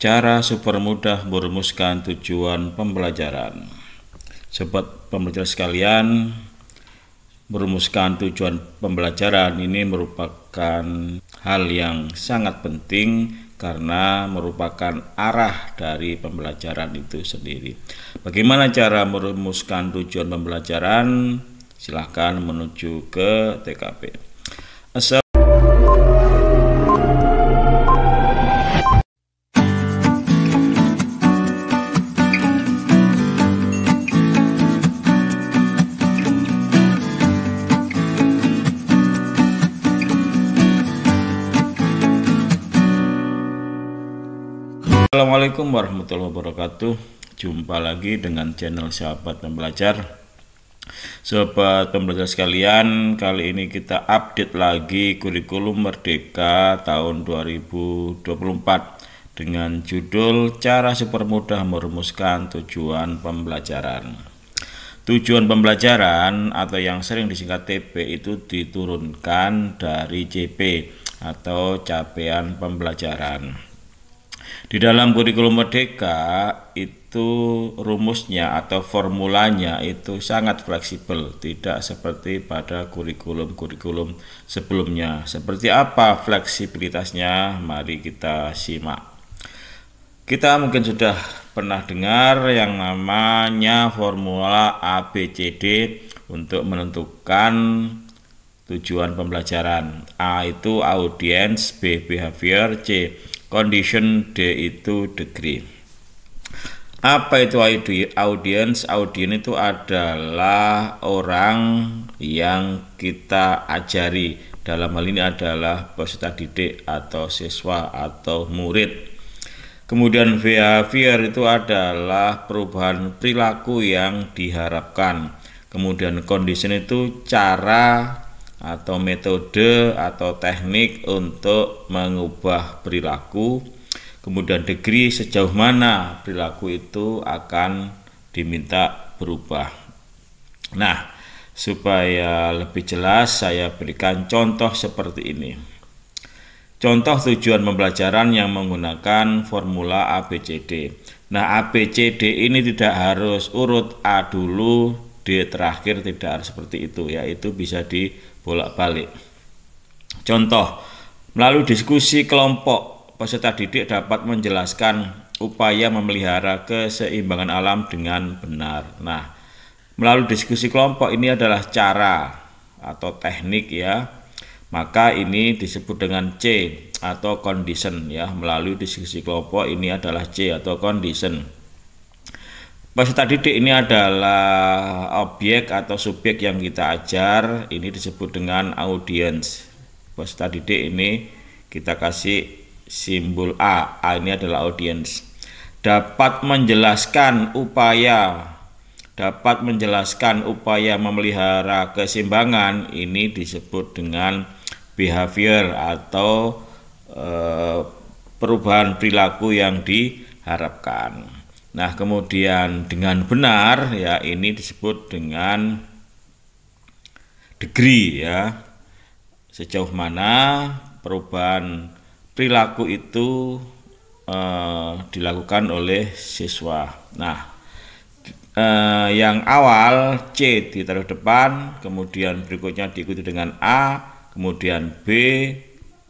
Cara super mudah merumuskan tujuan pembelajaran. Sobat pembelajar sekalian, merumuskan tujuan pembelajaran ini merupakan hal yang sangat penting karena merupakan arah dari pembelajaran itu sendiri. Bagaimana cara merumuskan tujuan pembelajaran? Silahkan menuju ke TKP. Assalamualaikum warahmatullahi wabarakatuh Jumpa lagi dengan channel sahabat pembelajar Sobat pembelajar sekalian Kali ini kita update lagi kurikulum merdeka tahun 2024 Dengan judul cara super mudah merumuskan tujuan pembelajaran Tujuan pembelajaran atau yang sering disingkat TP itu diturunkan dari CP atau capaian pembelajaran di dalam kurikulum merdeka itu rumusnya atau formulanya itu sangat fleksibel, tidak seperti pada kurikulum-kurikulum sebelumnya. Seperti apa fleksibilitasnya? Mari kita simak. Kita mungkin sudah pernah dengar yang namanya formula ABCD untuk menentukan tujuan pembelajaran. A itu audience B behavior, C condition D itu degree apa itu audience audience itu adalah orang yang kita ajari dalam hal ini adalah peserta didik atau siswa atau murid kemudian behavior itu adalah perubahan perilaku yang diharapkan kemudian condition itu cara atau metode atau teknik untuk mengubah perilaku kemudian degree sejauh mana perilaku itu akan diminta berubah nah supaya lebih jelas saya berikan contoh seperti ini contoh tujuan pembelajaran yang menggunakan formula ABCD nah ABCD ini tidak harus urut A dulu D terakhir tidak harus seperti itu yaitu bisa di bolak-balik. Contoh, melalui diskusi kelompok, peserta didik dapat menjelaskan upaya memelihara keseimbangan alam dengan benar. Nah, melalui diskusi kelompok ini adalah cara atau teknik ya. Maka ini disebut dengan C atau condition ya. Melalui diskusi kelompok ini adalah C atau condition. Masih tadi ini adalah objek atau subjek yang kita ajar, ini disebut dengan audience. Pas tadi ini kita kasih simbol A, A ini adalah audience. Dapat menjelaskan upaya dapat menjelaskan upaya memelihara keseimbangan ini disebut dengan behavior atau e, perubahan perilaku yang diharapkan. Nah, kemudian dengan benar ya ini disebut dengan degree ya. Sejauh mana perubahan perilaku itu eh, dilakukan oleh siswa. Nah, eh, yang awal C ditaruh depan, kemudian berikutnya diikuti dengan A, kemudian B,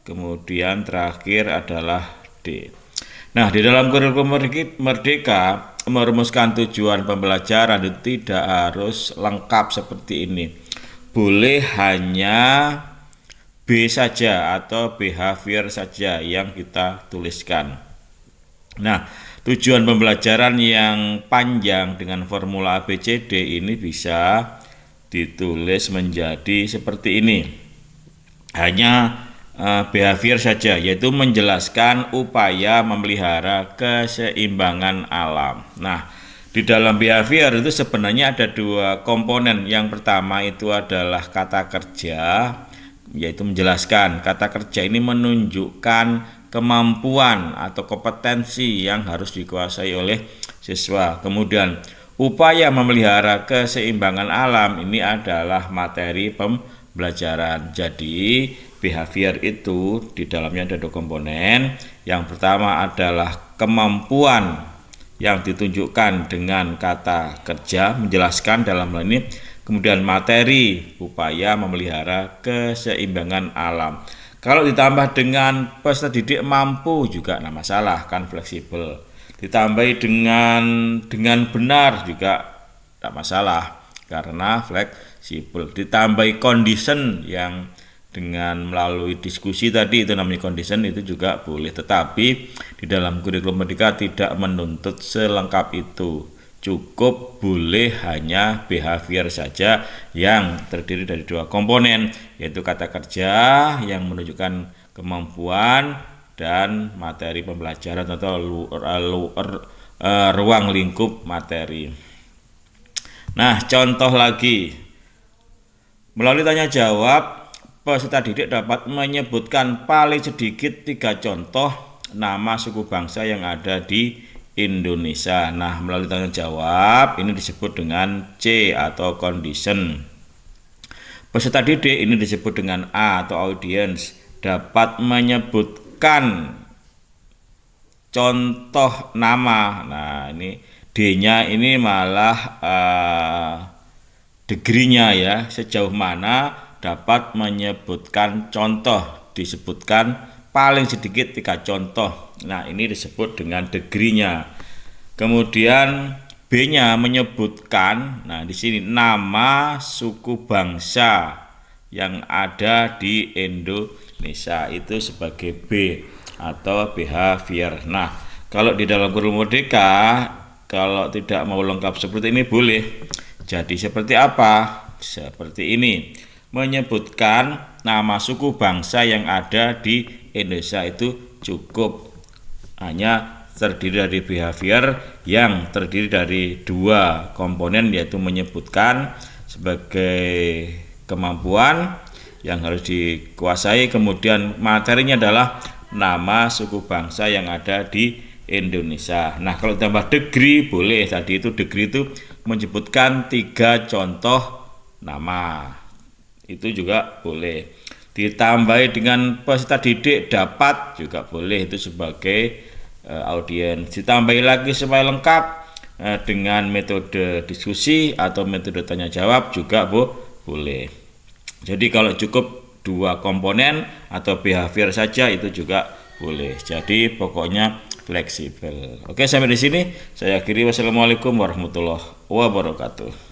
kemudian terakhir adalah D. Nah, di dalam kurikulum merdeka merumuskan tujuan pembelajaran itu tidak harus lengkap seperti ini. Boleh hanya B saja atau behavior saja yang kita tuliskan. Nah, tujuan pembelajaran yang panjang dengan formula ABCD ini bisa ditulis menjadi seperti ini. Hanya Eh, behavior saja yaitu menjelaskan upaya memelihara keseimbangan alam. Nah, di dalam behavior itu sebenarnya ada dua komponen. Yang pertama itu adalah kata kerja yaitu menjelaskan. Kata kerja ini menunjukkan kemampuan atau kompetensi yang harus dikuasai oleh siswa. Kemudian upaya memelihara keseimbangan alam ini adalah materi pem pembelajaran. Jadi behavior itu di dalamnya ada dua komponen. Yang pertama adalah kemampuan yang ditunjukkan dengan kata kerja menjelaskan dalam hal ini kemudian materi upaya memelihara keseimbangan alam. Kalau ditambah dengan peserta didik mampu juga nah masalah kan fleksibel. Ditambahi dengan dengan benar juga tak masalah karena fleksibel sipul ditambahi condition yang dengan melalui diskusi tadi itu namanya condition itu juga boleh tetapi di dalam kurikulum merdeka tidak menuntut selengkap itu cukup boleh hanya behavior saja yang terdiri dari dua komponen yaitu kata kerja yang menunjukkan kemampuan dan materi pembelajaran atau luar, luar, uh, ruang lingkup materi. Nah, contoh lagi Melalui tanya jawab, peserta didik dapat menyebutkan paling sedikit tiga contoh nama suku bangsa yang ada di Indonesia. Nah, melalui tanya jawab ini disebut dengan C atau condition. Peserta didik ini disebut dengan A atau audience dapat menyebutkan contoh nama. Nah, ini D-nya ini malah uh, degrinya ya sejauh mana dapat menyebutkan contoh disebutkan paling sedikit tiga contoh nah ini disebut dengan degrinya kemudian B-nya menyebutkan nah di sini nama suku bangsa yang ada di Indonesia itu sebagai B atau behavior nah kalau di dalam guru merdeka kalau tidak mau lengkap seperti ini boleh jadi seperti apa? Seperti ini. Menyebutkan nama suku bangsa yang ada di Indonesia itu cukup hanya terdiri dari behavior yang terdiri dari dua komponen yaitu menyebutkan sebagai kemampuan yang harus dikuasai kemudian materinya adalah nama suku bangsa yang ada di Indonesia. Nah, kalau tambah degree boleh tadi itu degree itu menyebutkan tiga contoh nama itu juga boleh ditambahi dengan peserta didik dapat juga boleh itu sebagai uh, audiens ditambahi lagi supaya lengkap uh, dengan metode diskusi atau metode tanya jawab juga bu boleh jadi kalau cukup dua komponen atau behavior saja itu juga boleh jadi pokoknya fleksibel. Oke, sampai di sini saya akhiri. Wassalamualaikum warahmatullahi wabarakatuh.